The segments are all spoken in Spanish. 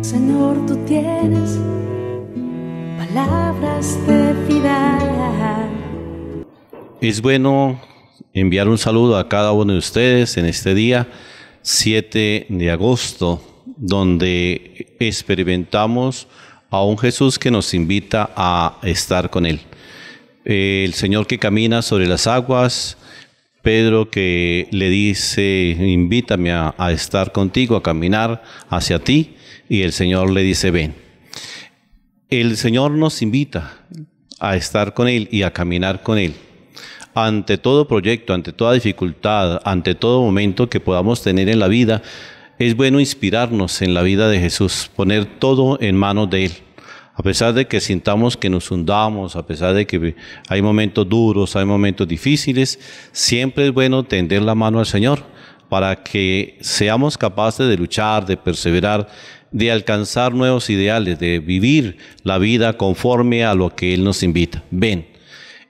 Señor, tú tienes palabras de vida. Es bueno enviar un saludo a cada uno de ustedes en este día 7 de agosto, donde experimentamos a un Jesús que nos invita a estar con Él. El Señor que camina sobre las aguas, Pedro que le dice, invítame a, estar contigo, a caminar hacia ti, y el Señor le dice, ven. El Señor nos invita a estar con Él y a caminar con Él. Ante todo proyecto, ante toda dificultad, ante todo momento que podamos tener en la vida, es bueno inspirarnos en la vida de Jesús, poner todo en manos de Él a pesar de que sintamos que nos hundamos, a pesar de que hay momentos duros, hay momentos difíciles, siempre es bueno tender la mano al Señor para que seamos capaces de luchar, de perseverar, de alcanzar nuevos ideales, de vivir la vida conforme a lo que Él nos invita. Ven,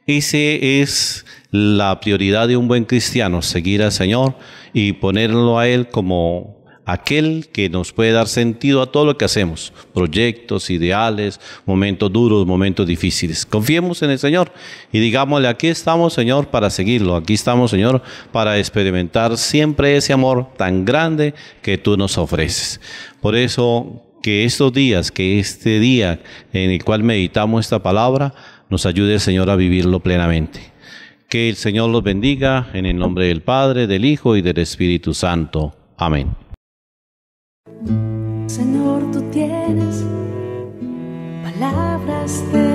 esa es la prioridad de un buen cristiano, seguir al Señor y ponerlo a Él como aquel que nos puede dar sentido a todo lo que hacemos, proyectos, ideales, momentos duros, momentos difíciles. Confiemos en el Señor y digámosle, aquí estamos Señor para seguirlo, aquí estamos Señor para experimentar siempre ese amor tan grande que tú nos ofreces. Por eso que estos días, que este día en el cual meditamos esta palabra, nos ayude el Señor a vivirlo plenamente. Que el Señor los bendiga en el nombre del Padre, del Hijo y del Espíritu Santo. Amén. Señor, tú tienes palabras de